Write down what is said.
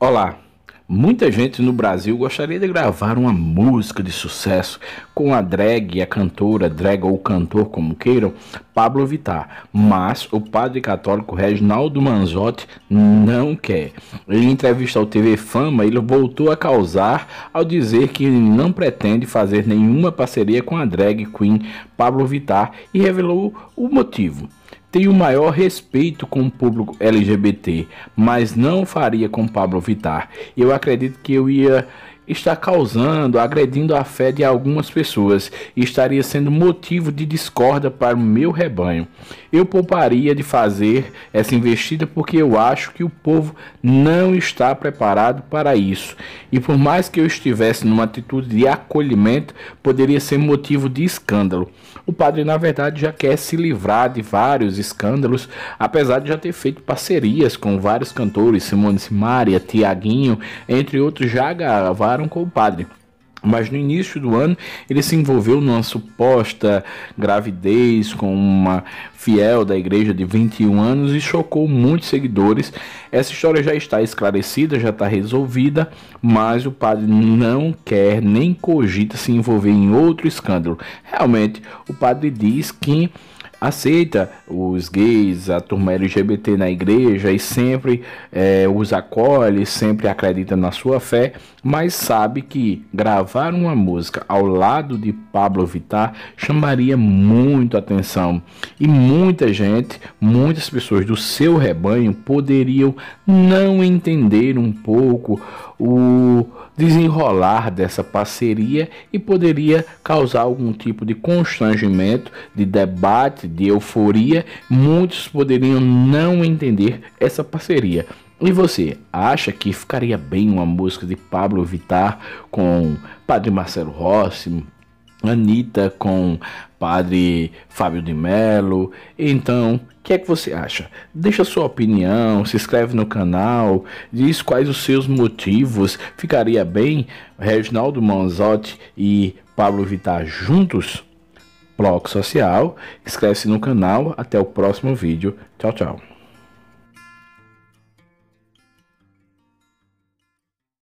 Olá! Muita gente no Brasil gostaria de gravar uma música de sucesso com a drag, a cantora, drag ou cantor, como queiram, Pablo Vittar, mas o padre católico Reginaldo Manzotti não quer. Em entrevista ao TV Fama, ele voltou a causar ao dizer que não pretende fazer nenhuma parceria com a drag queen Pablo Vittar e revelou o motivo. Tenho maior respeito com o público LGBT, mas não faria com Pablo Vittar. Eu acredito que eu ia está causando, agredindo a fé de algumas pessoas e estaria sendo motivo de discórdia para o meu rebanho. Eu pouparia de fazer essa investida porque eu acho que o povo não está preparado para isso. E por mais que eu estivesse numa atitude de acolhimento, poderia ser motivo de escândalo. O padre, na verdade, já quer se livrar de vários escândalos, apesar de já ter feito parcerias com vários cantores, Simone Simaria, Tiaguinho, entre outros, já gravaram com o padre. Mas no início do ano ele se envolveu numa suposta gravidez com uma fiel da igreja de 21 anos e chocou muitos seguidores. Essa história já está esclarecida, já está resolvida, mas o padre não quer nem cogita se envolver em outro escândalo. Realmente, o padre diz que aceita os gays, a turma LGBT na igreja e sempre é, os acolhe, sempre acredita na sua fé, mas sabe que gravar uma música ao lado de Pablo Vittar chamaria muito atenção e muita gente, muitas pessoas do seu rebanho poderiam não entender um pouco o desenrolar dessa parceria e poderia causar algum tipo de constrangimento, de debate de euforia, muitos poderiam não entender essa parceria. E você acha que ficaria bem uma música de Pablo Vittar com Padre Marcelo Rossi, Anitta com Padre Fábio de Mello? Então, o que é que você acha? Deixa sua opinião, se inscreve no canal, diz quais os seus motivos. Ficaria bem Reginaldo Manzotti e Pablo Vittar juntos? Bloco Social. Inscreve-se no canal. Até o próximo vídeo. Tchau, tchau.